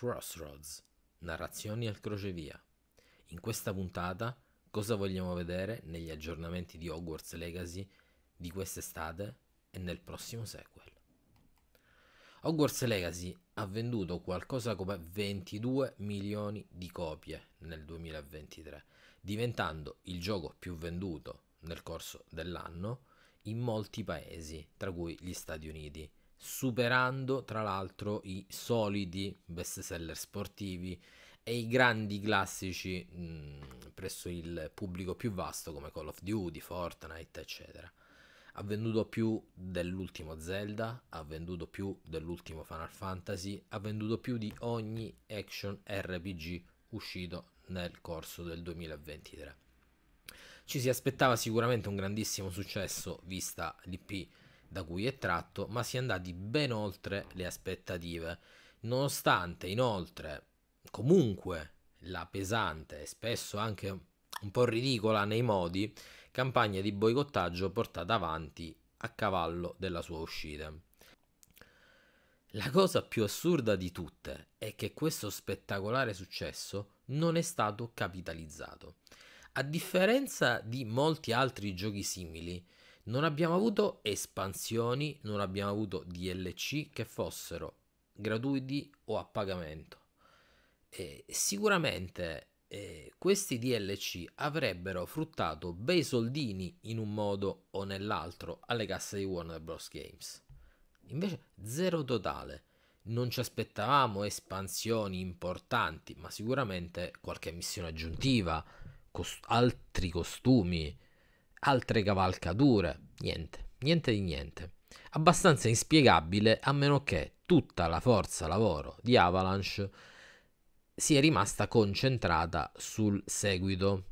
Crossroads, narrazioni al crocevia. In questa puntata cosa vogliamo vedere negli aggiornamenti di Hogwarts Legacy di quest'estate e nel prossimo sequel. Hogwarts Legacy ha venduto qualcosa come 22 milioni di copie nel 2023, diventando il gioco più venduto nel corso dell'anno in molti paesi, tra cui gli Stati Uniti, superando tra l'altro i solidi seller sportivi e i grandi classici mh, mm, presso il pubblico più vasto come Call of Duty, Fortnite, eccetera. Ha venduto più dell'ultimo Zelda, ha venduto più dell'ultimo Final Fantasy, ha venduto più di ogni action RPG uscito nel corso del 2023. Ci si aspettava sicuramente un grandissimo successo vista l'IP da cui è tratto, ma si è andati ben oltre le aspettative. Nonostante inoltre comunque la pesante e spesso anche un po' ridicola nei modi campagna di boicottaggio portata avanti a cavallo della sua uscita. La cosa più assurda di tutte è che questo spettacolare successo non è stato capitalizzato. A differenza di molti altri giochi simili, non abbiamo avuto espansioni, non abbiamo avuto DLC che fossero gratuiti o a pagamento. Eh, sicuramente eh, questi DLC avrebbero fruttato bei soldini in un modo o nell'altro alle casse di Warner Bros. Games. Invece zero totale. Non ci aspettavamo espansioni importanti, ma sicuramente qualche missione aggiuntiva, cost- altri costumi, altre cavalcature, niente, niente di niente. Abbastanza inspiegabile a meno che tutta la forza lavoro di Avalanche sia rimasta concentrata sul seguito,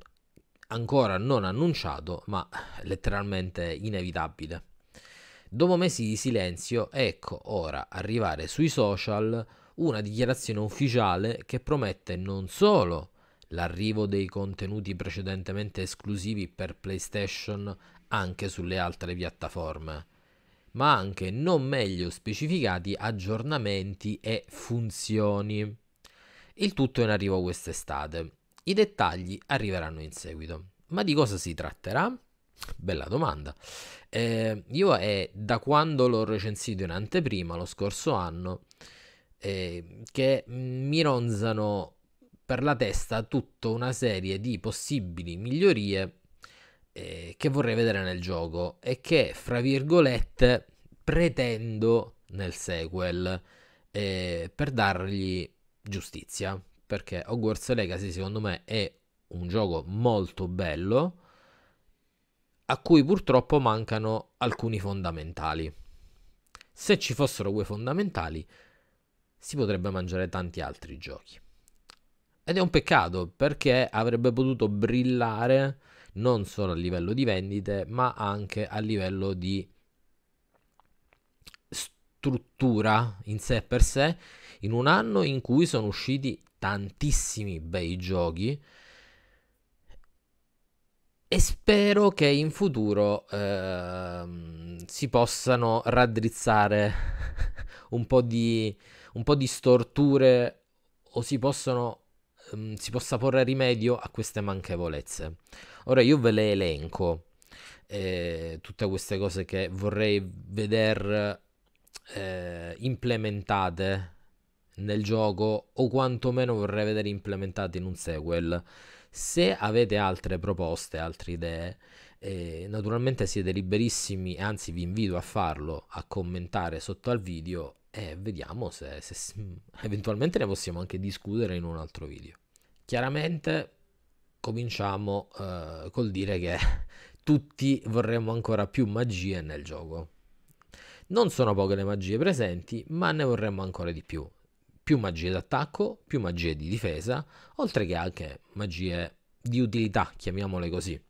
ancora non annunciato ma letteralmente inevitabile. Dopo mesi di silenzio, ecco ora arrivare sui social una dichiarazione ufficiale che promette non solo l'arrivo dei contenuti precedentemente esclusivi per PlayStation anche sulle altre piattaforme, ma anche non meglio specificati aggiornamenti e funzioni. Il tutto è in arrivo quest'estate. I dettagli arriveranno in seguito. Ma di cosa si tratterà? Bella domanda. Eh, io è eh, da quando l'ho recensito in anteprima lo scorso anno eh, che mi ronzano per la testa tutta una serie di possibili migliorie eh, che vorrei vedere nel gioco e che, fra virgolette, pretendo nel sequel eh, per dargli giustizia. Perché Hogwarts Legacy, secondo me, è un gioco molto bello a cui purtroppo mancano alcuni fondamentali. Se ci fossero quei fondamentali, si potrebbe mangiare tanti altri giochi. Ed è un peccato perché avrebbe potuto brillare non solo a livello di vendite, ma anche a livello di struttura in sé per sé, in un anno in cui sono usciti tantissimi bei giochi. E spero che in futuro eh, si possano raddrizzare un po' di, un po' di storture o si possano um, si possa porre rimedio a queste manchevolezze. Ora io ve le elenco, eh, tutte queste cose che vorrei vedere eh, implementate nel gioco o quantomeno vorrei vedere implementate in un sequel. Se avete altre proposte, altre idee, eh, naturalmente siete liberissimi, anzi vi invito a farlo, a commentare sotto al video e vediamo se, se eventualmente ne possiamo anche discutere in un altro video. Chiaramente cominciamo eh, col dire che tutti vorremmo ancora più magie nel gioco. Non sono poche le magie presenti, ma ne vorremmo ancora di più. Più magie d'attacco, più magie di difesa, oltre che anche magie di utilità, chiamiamole così.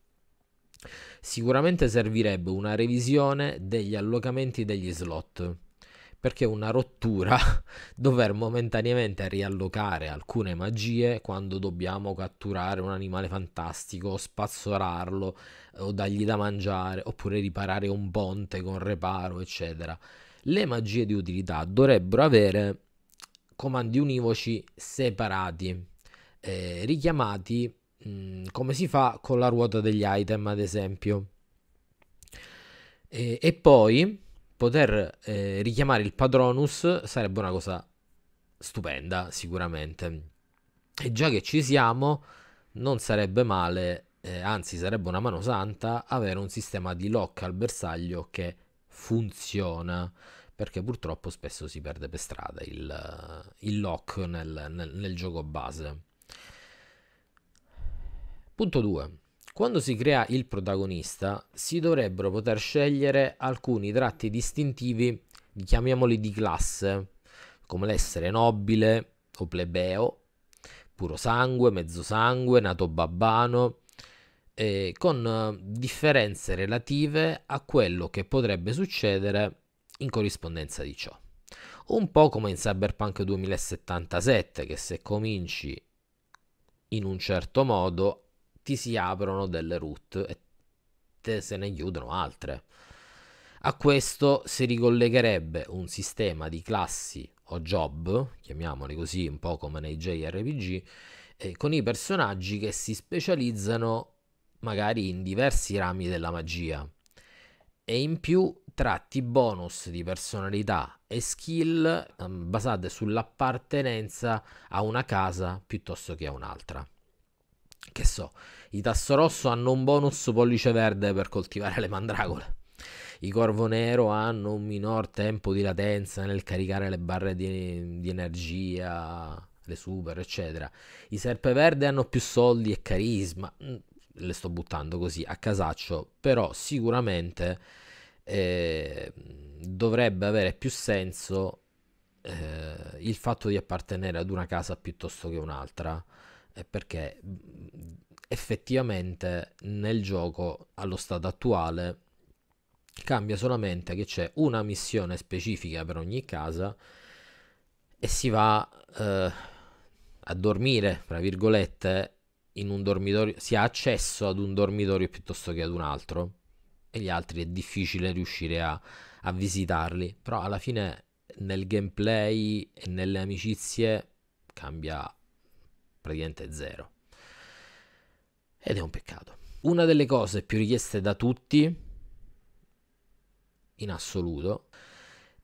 Sicuramente servirebbe una revisione degli allocamenti degli slot perché una rottura dover momentaneamente riallocare alcune magie quando dobbiamo catturare un animale fantastico, spazzorarlo eh, o dargli da mangiare oppure riparare un ponte con reparo, eccetera. Le magie di utilità dovrebbero avere comandi univoci separati, eh, richiamati mh, mm, come si fa con la ruota degli item, ad esempio. E, e poi poter eh, richiamare il Padronus sarebbe una cosa stupenda sicuramente. E già che ci siamo, non sarebbe male, eh, anzi sarebbe una mano santa, avere un sistema di lock al bersaglio che funziona, perché purtroppo spesso si perde per strada il, eh, il lock nel, nel, nel gioco base. Punto 2. Quando si crea il protagonista si dovrebbero poter scegliere alcuni tratti distintivi, chiamiamoli di classe, come l'essere nobile o plebeo, puro sangue, mezzo sangue, nato babbano, eh, con differenze relative a quello che potrebbe succedere in corrispondenza di ciò. Un po' come in Cyberpunk 2077, che se cominci in un certo modo ti si aprono delle route e te se ne chiudono altre. A questo si ricollegherebbe un sistema di classi o job, chiamiamoli così un po' come nei JRPG, eh, con i personaggi che si specializzano magari in diversi rami della magia e in più tratti bonus di personalità e skill ehm, basate sull'appartenenza a una casa piuttosto che a un'altra. Che so, i tasso rosso hanno un bonus pollice verde per coltivare le mandragole. I Corvo Nero hanno un minor tempo di latenza nel caricare le barre di, di energia, le super, eccetera. I Serpeverde hanno più soldi e carisma. Mm, le sto buttando così a casaccio, però sicuramente eh, dovrebbe avere più senso eh, il fatto di appartenere ad una casa piuttosto che un'altra è perché effettivamente nel gioco allo stato attuale cambia solamente che c'è una missione specifica per ogni casa e si va eh, a dormire, tra virgolette, in un dormitorio, si ha accesso ad un dormitorio piuttosto che ad un altro e gli altri è difficile riuscire a, a visitarli, però alla fine nel gameplay e nelle amicizie cambia praticamente zero. Ed è un peccato. Una delle cose più richieste da tutti, in assoluto,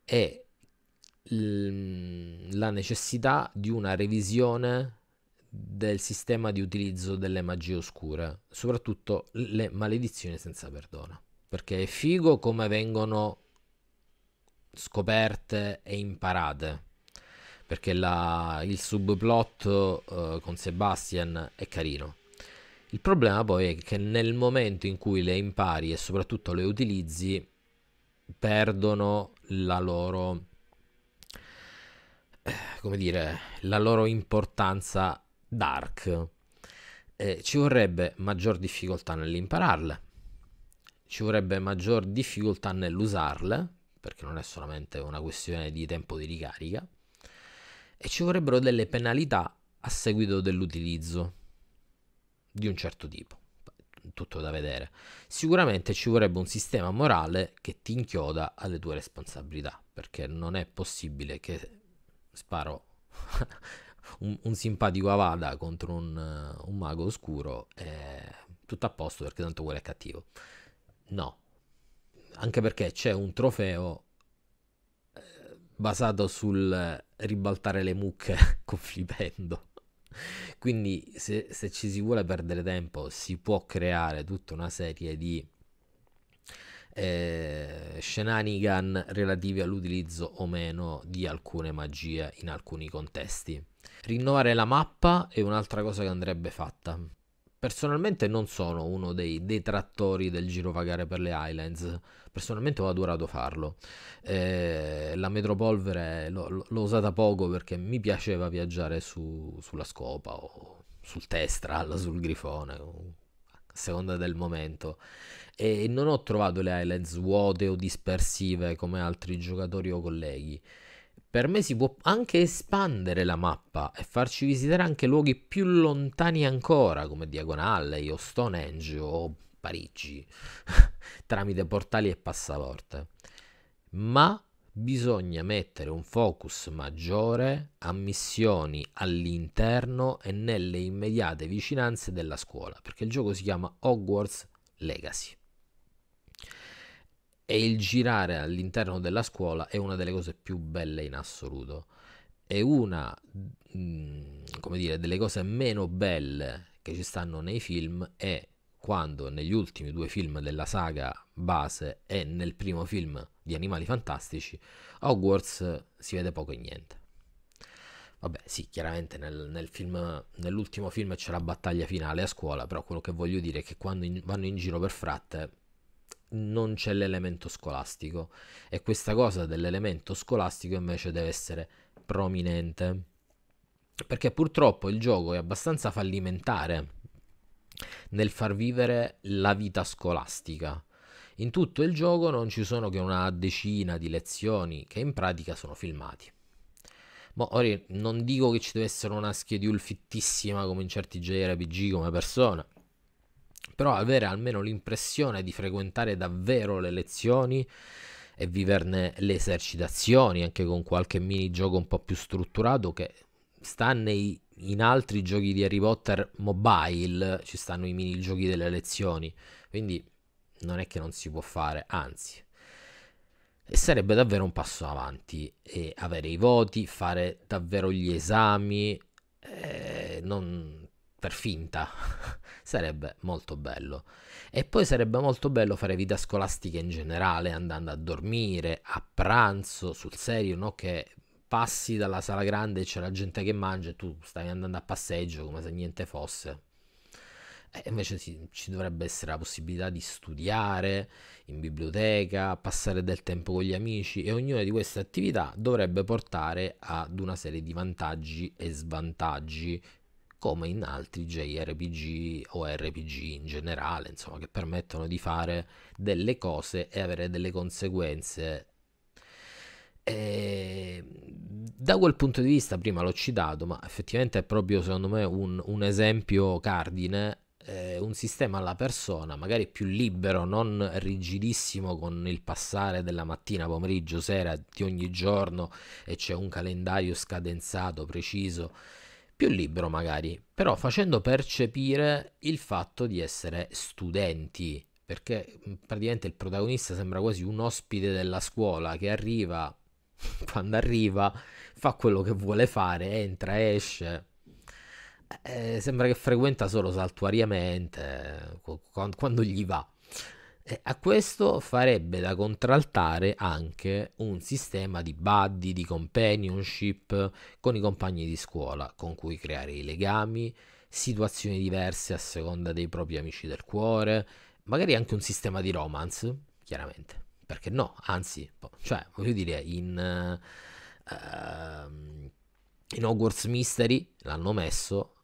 è la necessità di una revisione del sistema di utilizzo delle magie oscure, soprattutto le maledizioni senza perdono. Perché è figo come vengono scoperte e imparate perché la, il subplot uh, con Sebastian è carino. Il problema poi è che nel momento in cui le impari e soprattutto le utilizzi, perdono la loro, eh, come dire, la loro importanza dark. Eh, ci vorrebbe maggior difficoltà nell'impararle, ci vorrebbe maggior difficoltà nell'usarle, perché non è solamente una questione di tempo di ricarica e ci vorrebbero delle penalità a seguito dell'utilizzo di un certo tipo. Tutto da vedere. Sicuramente ci vorrebbe un sistema morale che ti inchioda alle tue responsabilità, perché non è possibile che sparo un, un, simpatico avada contro un, un mago oscuro e tutto a posto perché tanto quello è cattivo. No, anche perché c'è un trofeo basato sul ribaltare le mucche con flipendo. Quindi se, se, ci si vuole perdere tempo si può creare tutta una serie di eh, shenanigan relativi all'utilizzo o meno di alcune magie in alcuni contesti. Rinnovare la mappa è un'altra cosa che andrebbe fatta. Personalmente non sono uno dei detrattori del girovagare per le Highlands, personalmente ho adorato farlo. Eh, la metropolvere l'ho, l'ho, usata poco perché mi piaceva viaggiare su, sulla scopa o sul Testral, sul Grifone, a seconda del momento. E non ho trovato le Highlands vuote o dispersive come altri giocatori o colleghi per me si può anche espandere la mappa e farci visitare anche luoghi più lontani ancora, come Diagonale, o Stonehenge o Parigi, tramite portali e passaporte. Ma bisogna mettere un focus maggiore a missioni all'interno e nelle immediate vicinanze della scuola, perché il gioco si chiama Hogwarts Legacy e il girare all'interno della scuola è una delle cose più belle in assoluto. È una, mm, come dire, delle cose meno belle che ci stanno nei film è quando negli ultimi due film della saga base e nel primo film di Animali Fantastici, Hogwarts si vede poco e niente. Vabbè, sì, chiaramente nel, nel film, nell'ultimo film c'è la battaglia finale a scuola, però quello che voglio dire è che quando in, vanno in giro per fratte non c'è l'elemento scolastico e questa cosa dell'elemento scolastico invece deve essere prominente perché purtroppo il gioco è abbastanza fallimentare nel far vivere la vita scolastica. In tutto il gioco non ci sono che una decina di lezioni che in pratica sono filmati. ma ora non dico che ci deve essere una schedule fittissima come in certi JRPG come persona, però avere almeno l'impressione di frequentare davvero le lezioni e viverne le esercitazioni, anche con qualche minigioco un po' più strutturato che sta nei, in altri giochi di Harry Potter mobile, ci stanno i minigiochi delle lezioni, quindi non è che non si può fare, anzi. E sarebbe davvero un passo avanti e avere i voti, fare davvero gli esami, eh, non, per finta. sarebbe molto bello. E poi sarebbe molto bello fare vita scolastica in generale, andando a dormire, a pranzo, sul serio, no? Che passi dalla sala grande e c'è la gente che mangia e tu stai andando a passeggio come se niente fosse. E invece sì, ci dovrebbe essere la possibilità di studiare in biblioteca, passare del tempo con gli amici e ognuna di queste attività dovrebbe portare ad una serie di vantaggi e svantaggi come in altri JRPG o RPG in generale, insomma, che permettono di fare delle cose e avere delle conseguenze. E ehm, da quel punto di vista, prima l'ho citato, ma effettivamente è proprio secondo me un, un esempio cardine eh, un sistema alla persona, magari più libero, non rigidissimo con il passare della mattina, pomeriggio, sera di ogni giorno e c'è un calendario scadenzato, preciso più libero magari, però facendo percepire il fatto di essere studenti, perché praticamente il protagonista sembra quasi un ospite della scuola che arriva, quando arriva, fa quello che vuole fare, entra, esce. Eh, eh sembra che frequenta solo saltuariamente eh, quando gli va. E a questo farebbe da contraltare anche un sistema di buddy, di companionship con i compagni di scuola, con cui creare i legami, situazioni diverse a seconda dei propri amici del cuore, magari anche un sistema di romance, chiaramente. Perché no? Anzi, cioè, voglio dire, in, uh, in Hogwarts Mystery l'hanno messo,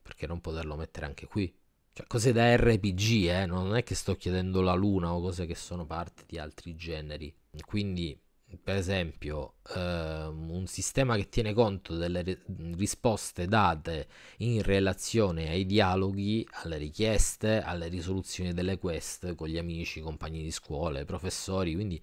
perché non poterlo mettere anche qui? cioè cose da RPG, eh? non è che sto chiedendo la luna o cose che sono parte di altri generi. Quindi, per esempio, ehm, un sistema che tiene conto delle re- risposte date in relazione ai dialoghi, alle richieste, alle risoluzioni delle quest con gli amici, compagni di scuola, professori, quindi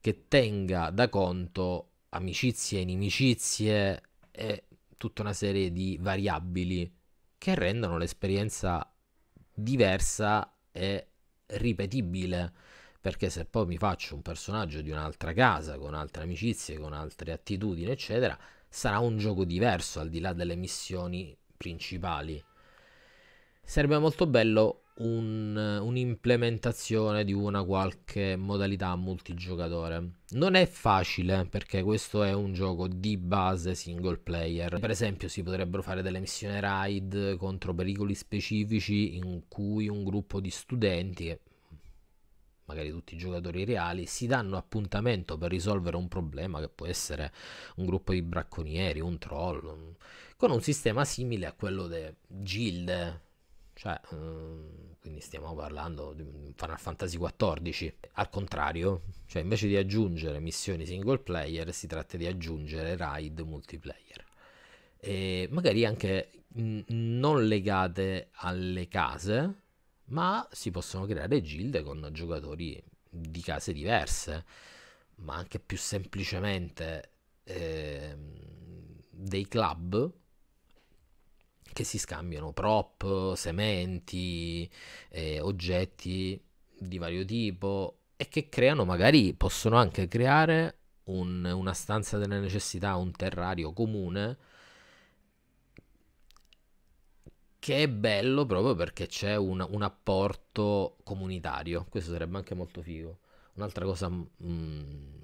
che tenga da conto amicizie, inimicizie e tutta una serie di variabili che rendano l'esperienza diversa e ripetibile. Perché se poi mi faccio un personaggio di un'altra casa, con altre amicizie, con altre attitudini, eccetera, sarà un gioco diverso al di là delle missioni principali. Sarebbe molto bello un, un'implementazione di una qualche modalità multigiocatore. Non è facile perché questo è un gioco di base single player. Per esempio si potrebbero fare delle missioni raid contro pericoli specifici in cui un gruppo di studenti, magari tutti i giocatori reali, si danno appuntamento per risolvere un problema che può essere un gruppo di bracconieri, un troll, con un sistema simile a quello delle gilde cioè, um, quindi stiamo parlando di Final Fantasy XIV. Al contrario, cioè invece di aggiungere missioni single player, si tratta di aggiungere raid multiplayer. E magari anche mh, mm, non legate alle case, ma si possono creare gilde con giocatori di case diverse, ma anche più semplicemente eh, dei club che si scambiano prop, sementi, eh, oggetti di vario tipo e che creano magari, possono anche creare un, una stanza delle necessità, un terrario comune che è bello proprio perché c'è un, un apporto comunitario, questo sarebbe anche molto figo. Un'altra cosa mh, mm,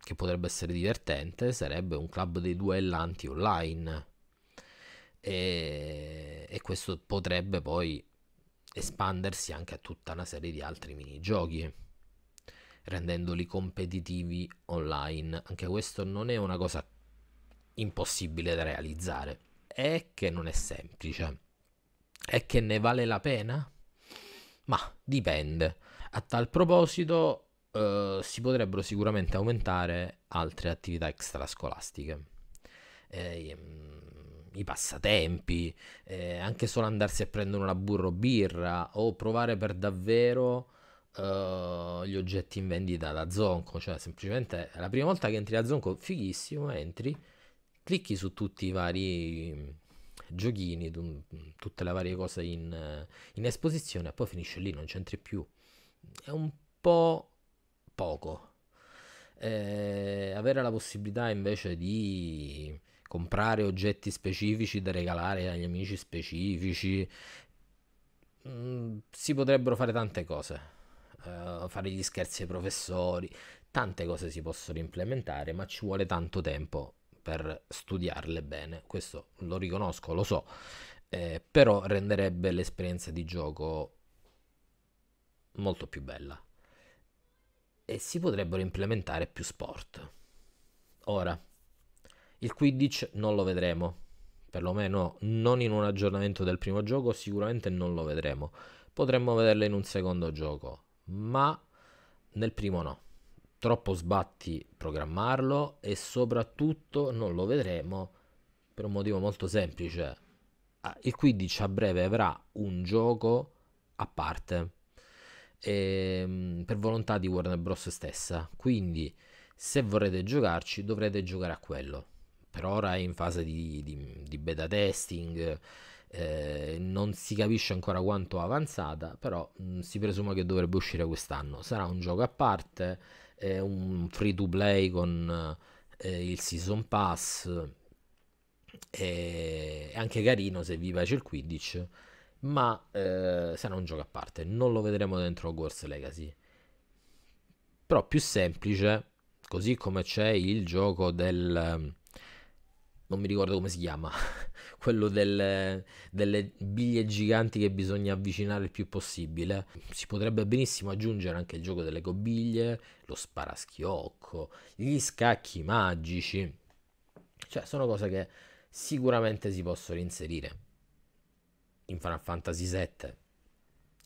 che potrebbe essere divertente sarebbe un club dei duellanti online e, e questo potrebbe poi espandersi anche a tutta una serie di altri minigiochi rendendoli competitivi online anche questo non è una cosa impossibile da realizzare è che non è semplice è che ne vale la pena ma dipende a tal proposito eh, si potrebbero sicuramente aumentare altre attività extrascolastiche eh, i passatempi, eh, anche solo andarsi a prendere una burro birra o provare per davvero eh, gli oggetti in vendita da Zonco, cioè semplicemente la prima volta che entri da Zonco, fighissimo, entri, clicchi su tutti i vari mm, giochini, tu, mm, tutte le varie cose in, eh, in esposizione e poi finisce lì, non c'entri più. È un po' poco. Eh, avere la possibilità invece di comprare oggetti specifici da regalare agli amici specifici. Mm, si potrebbero fare tante cose. Uh, fare gli scherzi ai professori, tante cose si possono implementare, ma ci vuole tanto tempo per studiarle bene. Questo lo riconosco, lo so, eh, però renderebbe l'esperienza di gioco molto più bella. E si potrebbero implementare più sport. Ora, il Quidditch non lo vedremo, perlomeno non in un aggiornamento del primo gioco, sicuramente non lo vedremo. Potremmo vederlo in un secondo gioco, ma nel primo no. Troppo sbatti programmarlo e soprattutto non lo vedremo per un motivo molto semplice. Ah, il Quidditch a breve avrà un gioco a parte e, ehm, per volontà di Warner Bros. stessa. Quindi se vorrete giocarci dovrete giocare a quello per ora è in fase di, di, di beta testing, eh, non si capisce ancora quanto avanzata, però mh, mm, si presuma che dovrebbe uscire quest'anno. Sarà un gioco a parte, è un free to play con eh, il Season Pass, è anche carino se vi piace il Quidditch, ma eh, sarà un gioco a parte, non lo vedremo dentro Hogwarts Legacy. Però più semplice, così come c'è il gioco del non mi ricordo come si chiama, quello del, delle biglie giganti che bisogna avvicinare il più possibile. Si potrebbe benissimo aggiungere anche il gioco delle cobiglie, lo sparaschiocco, gli scacchi magici. Cioè, sono cose che sicuramente si possono inserire in Final Fantasy VII.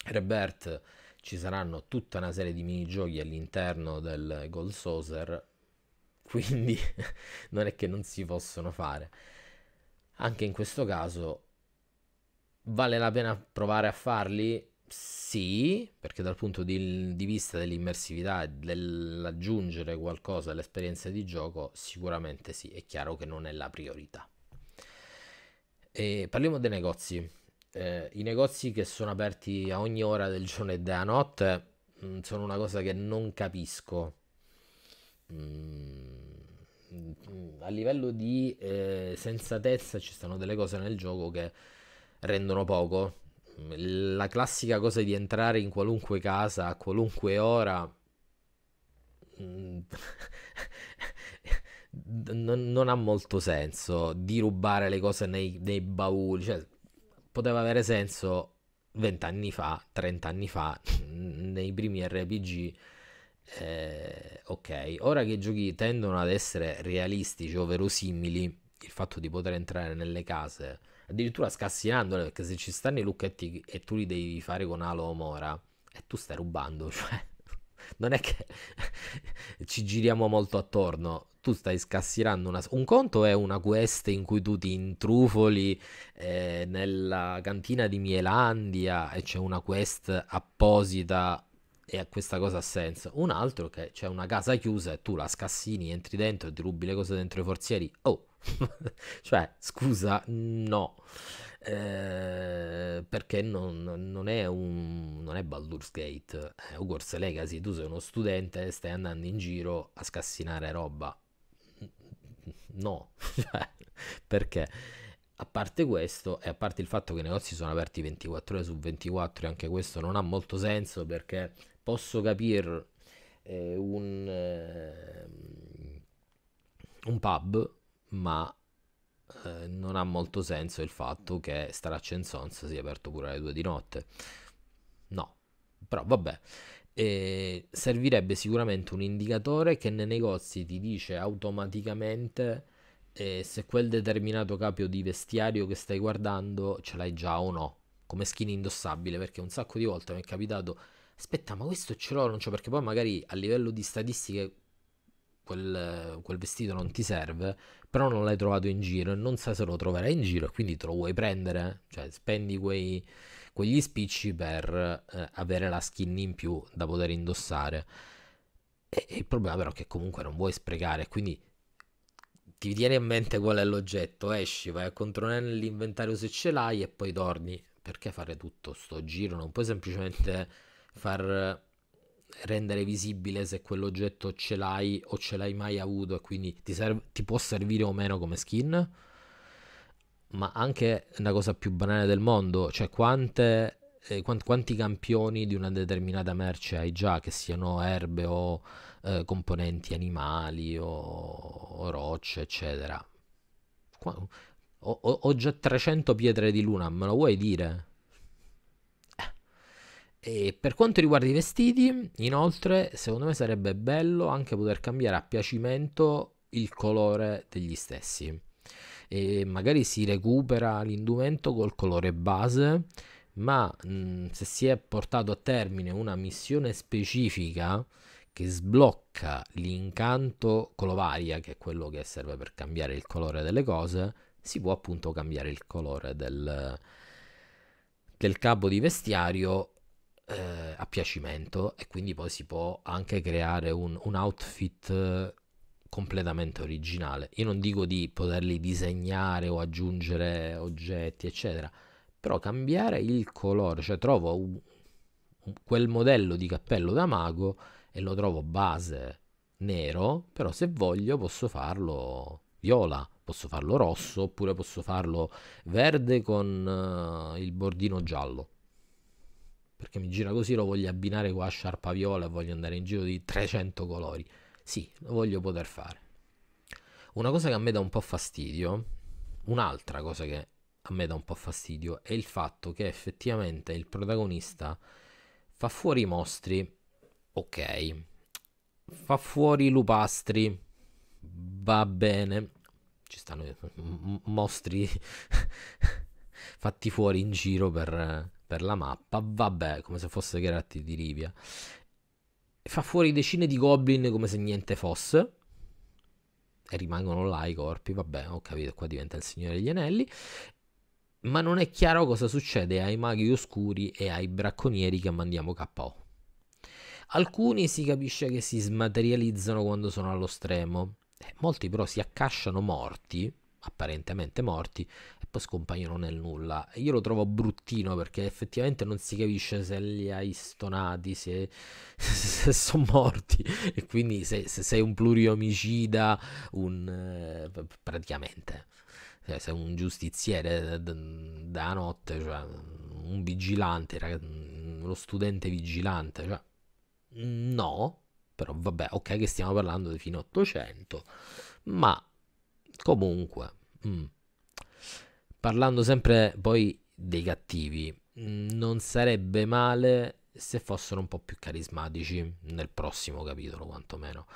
Rebirth ci saranno tutta una serie di minigiochi all'interno del Gold Saucer quindi non è che non si possono fare. Anche in questo caso vale la pena provare a farli? Sì, perché dal punto di, di vista dell'immersività e dell'aggiungere qualcosa all'esperienza di gioco, sicuramente sì, è chiaro che non è la priorità. E parliamo dei negozi. Eh, I negozi che sono aperti a ogni ora del giorno e della notte mh, mm, sono una cosa che non capisco Mm, a livello di eh, sensatezza ci stanno delle cose nel gioco che rendono poco. La classica cosa di entrare in qualunque casa a qualunque ora. Mm, non, non, ha molto senso di rubare le cose nei, nei bauli. Cioè, poteva avere senso vent'anni fa, trent'anni fa, nei primi RPG eh, ok, ora che i giochi tendono ad essere realistici o verosimili, il fatto di poter entrare nelle case, addirittura scassinandole, perché se ci stanno i lucchetti e tu li devi fare con Alo o Mora, e eh, tu stai rubando, cioè non è che ci giriamo molto attorno. Tu stai scassinando una. Un conto è una quest in cui tu ti intrufoli eh, nella cantina di Mielandia e c'è una quest apposita e questa cosa ha senso. Un altro che c'è una casa chiusa e tu la scassini, entri dentro e ti rubi le cose dentro i forzieri. Oh, cioè, scusa, no. Eh, perché non, non, è un non è Baldur's Gate, è eh, Hogwarts Legacy. Tu sei uno studente e stai andando in giro a scassinare roba. No, cioè, perché? A parte questo, e a parte il fatto che i negozi sono aperti 24 ore su 24, e anche questo non ha molto senso perché posso capire eh, un, eh, un, pub, ma eh, non ha molto senso il fatto che Straccia and Sons sia aperto pure alle 2 di notte. No, però vabbè. E servirebbe sicuramente un indicatore che nei negozi ti dice automaticamente eh, se quel determinato capo di vestiario che stai guardando ce l'hai già o no come skin indossabile perché un sacco di volte mi è capitato aspetta, ma questo ce l'ho, non c'ho perché poi magari a livello di statistiche quel, quel, vestito non ti serve, però non l'hai trovato in giro e non sai se lo troverai in giro e quindi te lo vuoi prendere, cioè spendi quei, quegli spicci per eh, avere la skin in più da poter indossare. E, e il problema però è che comunque non vuoi sprecare, quindi ti viene in mente qual è l'oggetto, esci, vai a controllare nell'inventario se ce l'hai e poi torni. Perché fare tutto sto giro? Non puoi semplicemente far eh, rendere visibile se quell'oggetto ce l'hai o ce l'hai mai avuto e quindi ti, serv- ti può servire o meno come skin ma anche una cosa più banale del mondo cioè quante eh, quanti, quanti, campioni di una determinata merce hai già, che siano erbe o eh, componenti animali o, o rocce, eccetera. Qua, ho, ho, già 300 pietre di luna, me lo vuoi dire? E per quanto riguarda i vestiti, inoltre, secondo me sarebbe bello anche poter cambiare a piacimento il colore degli stessi. E magari si recupera l'indumento col colore base, ma mh, mm, se si è portato a termine una missione specifica che sblocca l'incanto colovaria, che è quello che serve per cambiare il colore delle cose, si può appunto cambiare il colore del, del capo di vestiario eh, a piacimento e quindi poi si può anche creare un, un outfit eh, completamente originale. Io non dico di poterli disegnare o aggiungere oggetti, eccetera, però cambiare il colore, cioè trovo un, quel modello di cappello da mago e lo trovo base nero, però se voglio posso farlo viola, posso farlo rosso oppure posso farlo verde con uh, il bordino giallo perché mi gira così, lo voglio abbinare qua a sciarpa viola e voglio andare in giro di 300 colori. Sì, lo voglio poter fare. Una cosa che a me dà un po' fastidio, un'altra cosa che a me dà un po' fastidio, è il fatto che effettivamente il protagonista fa fuori i mostri, ok, fa fuori i lupastri, va bene, ci stanno mostri fatti fuori in giro per per la mappa, vabbè, come se fosse Geralt di Rivia. Fa fuori decine di goblin come se niente fosse. E rimangono là i corpi, vabbè, ho capito, qua diventa il Signore degli Anelli. Ma non è chiaro cosa succede ai maghi oscuri e ai bracconieri che mandiamo KO. Alcuni si capisce che si smaterializzano quando sono allo stremo, eh, molti però si accasciano morti apparentemente morti e poi scompaiono nel nulla. Io lo trovo bruttino perché effettivamente non si capisce se li hai stonati, se, se sono morti e quindi se, se sei un pluriomicida, un, eh, praticamente cioè, sei un giustiziere da notte, cioè, un vigilante, uno studente vigilante, cioè, no, però vabbè, ok che stiamo parlando di a 800, ma Comunque, mh. Mm. parlando sempre poi dei cattivi, mm, non sarebbe male se fossero un po' più carismatici nel prossimo capitolo, quantomeno.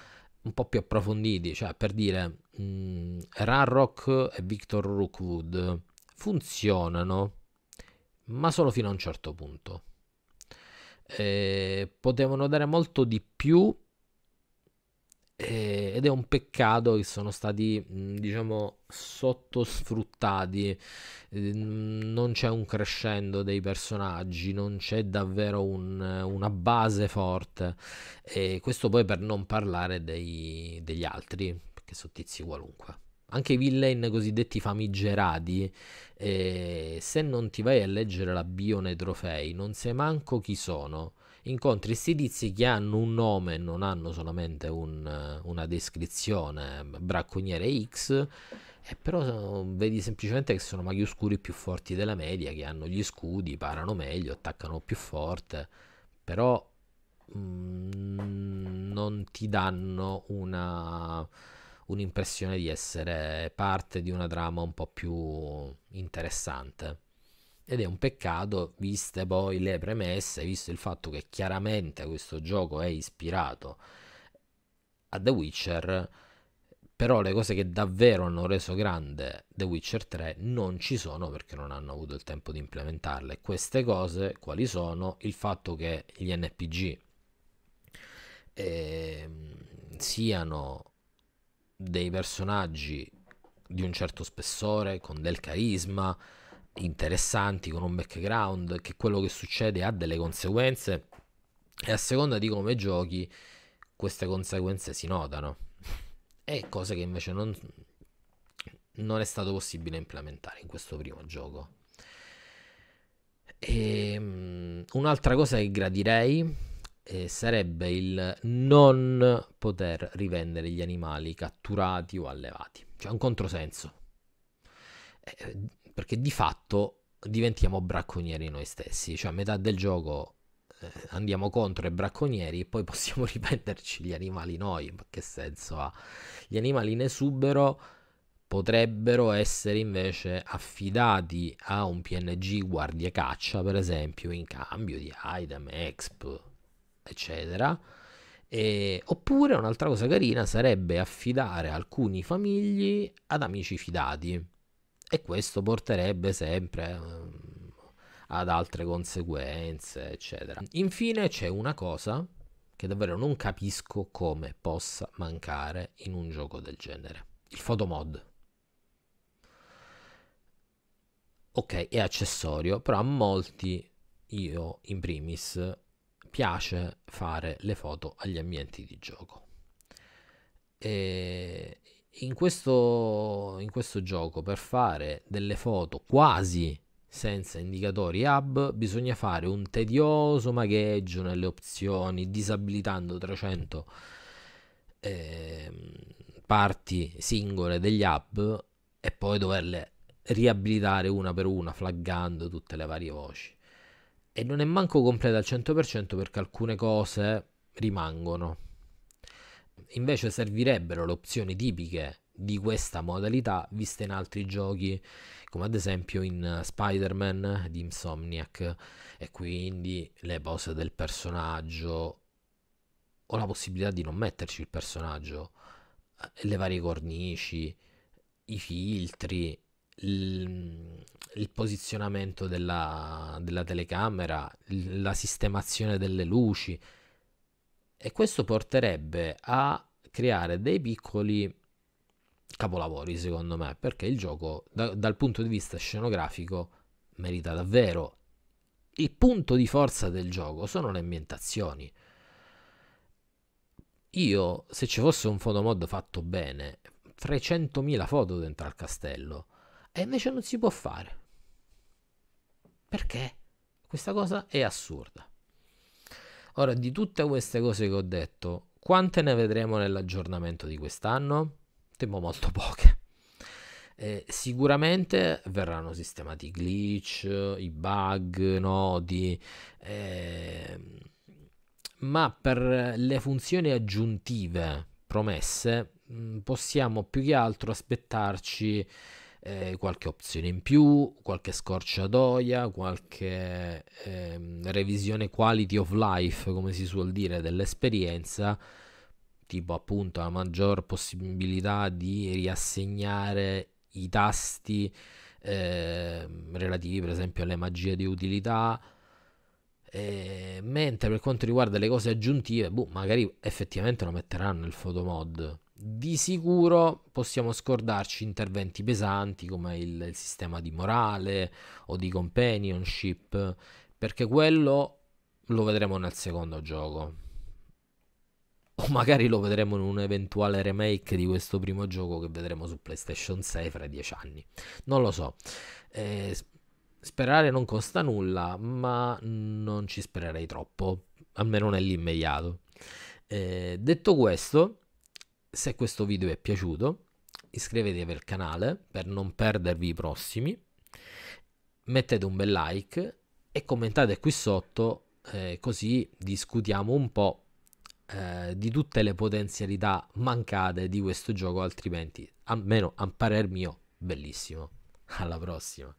Un po' più approfonditi, cioè per dire, mh, mm, Ranrock e Victor Rookwood funzionano, ma solo fino a un certo punto. Eh, potevano dare molto di più eh, ed è un peccato che sono stati, mm, diciamo, sottosfruttati. Ehm, non c'è un crescendo dei personaggi, non c'è davvero un, una base forte. E questo poi per non parlare dei, degli altri, perché sono tizi qualunque anche i villain cosiddetti famigerati, eh, se non ti vai a leggere la bio nei trofei, non sai manco chi sono incontri stilizi che hanno un nome, non hanno solamente un, eh, una descrizione, eh, bracconiere X, e eh, però vedi semplicemente che sono maghi oscuri più forti della media, che hanno gli scudi, parano meglio, attaccano più forte, però mh, mm, non ti danno una, un'impressione di essere parte di una trama un po' più interessante ed è un peccato viste poi le premesse, visto il fatto che chiaramente questo gioco è ispirato a The Witcher, però le cose che davvero hanno reso grande The Witcher 3 non ci sono perché non hanno avuto il tempo di implementarle. Queste cose quali sono? Il fatto che gli NPG eh, siano dei personaggi di un certo spessore, con del carisma, interessanti, con un background, che quello che succede ha delle conseguenze e a seconda di come giochi queste conseguenze si notano e cose che invece non, non è stato possibile implementare in questo primo gioco. E, um, un'altra cosa che gradirei eh, sarebbe il non poter rivendere gli animali catturati o allevati, cioè un controsenso. Eh, perché di fatto diventiamo bracconieri noi stessi, cioè a metà del gioco eh, andiamo contro i bracconieri e poi possiamo riprenderci gli animali noi, ma che senso ha? Gli animali in esubero potrebbero essere invece affidati a un PNG guardia caccia, per esempio, in cambio di item, exp, eccetera. E, oppure un'altra cosa carina sarebbe affidare alcuni famigli ad amici fidati e questo porterebbe sempre eh, ad altre conseguenze, eccetera. Infine c'è una cosa che davvero non capisco come possa mancare in un gioco del genere. Il fotomod. Ok, è accessorio, però a molti, io in primis, piace fare le foto agli ambienti di gioco. E, in questo, in questo gioco per fare delle foto quasi senza indicatori hub bisogna fare un tedioso magheggio nelle opzioni disabilitando 300 eh, parti singole degli hub e poi doverle riabilitare una per una flaggando tutte le varie voci e non è manco completa al 100% perché alcune cose rimangono invece servirebbero le opzioni tipiche di questa modalità viste in altri giochi come ad esempio in eh, Spider-Man di Insomniac e quindi le pose del personaggio o la possibilità di non metterci il personaggio eh, le varie cornici i filtri il, mm, il posizionamento della, della telecamera la sistemazione delle luci e questo porterebbe a creare dei piccoli capolavori secondo me perché il gioco da, dal punto di vista scenografico merita davvero il punto di forza del gioco sono le ambientazioni io se ci fosse un fotomod fatto bene 300.000 foto dentro al castello e invece non si può fare perché questa cosa è assurda Ora, di tutte queste cose che ho detto, quante ne vedremo nell'aggiornamento di quest'anno? Temo molto poche. Eh, sicuramente verranno sistemati i glitch, i bug, nodi, eh, ma per le funzioni aggiuntive promesse mm, possiamo più che altro aspettarci eh, qualche opzione in più, qualche scorciatoia, qualche ehm, revisione quality of life, come si suol dire, dell'esperienza, tipo appunto la maggior possibilità di riassegnare i tasti eh, relativi per esempio alle magie di utilità, eh, mentre per quanto riguarda le cose aggiuntive, boh, magari effettivamente lo metteranno il nel photomod di sicuro possiamo scordarci interventi pesanti come il, il sistema di morale o di companionship, perché quello lo vedremo nel secondo gioco. O magari lo vedremo in un eventuale remake di questo primo gioco che vedremo su PlayStation 6 fra dieci anni. Non lo so. Eh, sperare non costa nulla, ma non ci spererei troppo, almeno nell'immediato. Eh, detto questo, se questo video vi è piaciuto, iscrivetevi al canale per non perdervi i prossimi, mettete un bel like e commentate qui sotto eh, così discutiamo un po' eh, di tutte le potenzialità mancate di questo gioco, altrimenti, almeno a parer mio, bellissimo. Alla prossima!